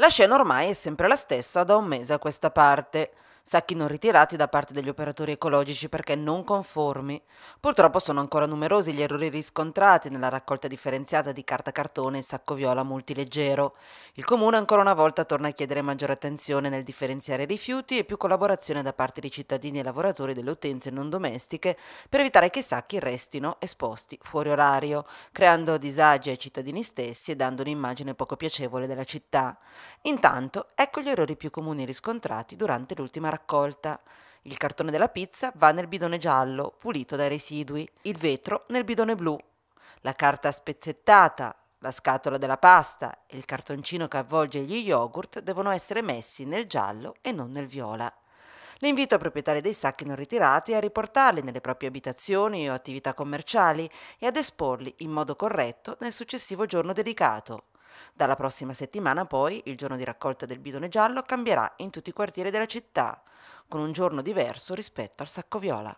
La scena ormai è sempre la stessa da un mese a questa parte sacchi non ritirati da parte degli operatori ecologici perché non conformi. Purtroppo sono ancora numerosi gli errori riscontrati nella raccolta differenziata di carta cartone e sacco viola multileggero. Il comune ancora una volta torna a chiedere maggiore attenzione nel differenziare i rifiuti e più collaborazione da parte di cittadini e lavoratori delle utenze non domestiche per evitare che i sacchi restino esposti fuori orario, creando disagi ai cittadini stessi e dando un'immagine poco piacevole della città. Intanto, ecco gli errori più comuni riscontrati durante l'ultima raccolta raccolta. Il cartone della pizza va nel bidone giallo, pulito dai residui, il vetro nel bidone blu, la carta spezzettata, la scatola della pasta e il cartoncino che avvolge gli yogurt devono essere messi nel giallo e non nel viola. L'invito a proprietari dei sacchi non ritirati a riportarli nelle proprie abitazioni o attività commerciali e ad esporli in modo corretto nel successivo giorno dedicato, dalla prossima settimana poi il giorno di raccolta del bidone giallo cambierà in tutti i quartieri della città, con un giorno diverso rispetto al sacco viola.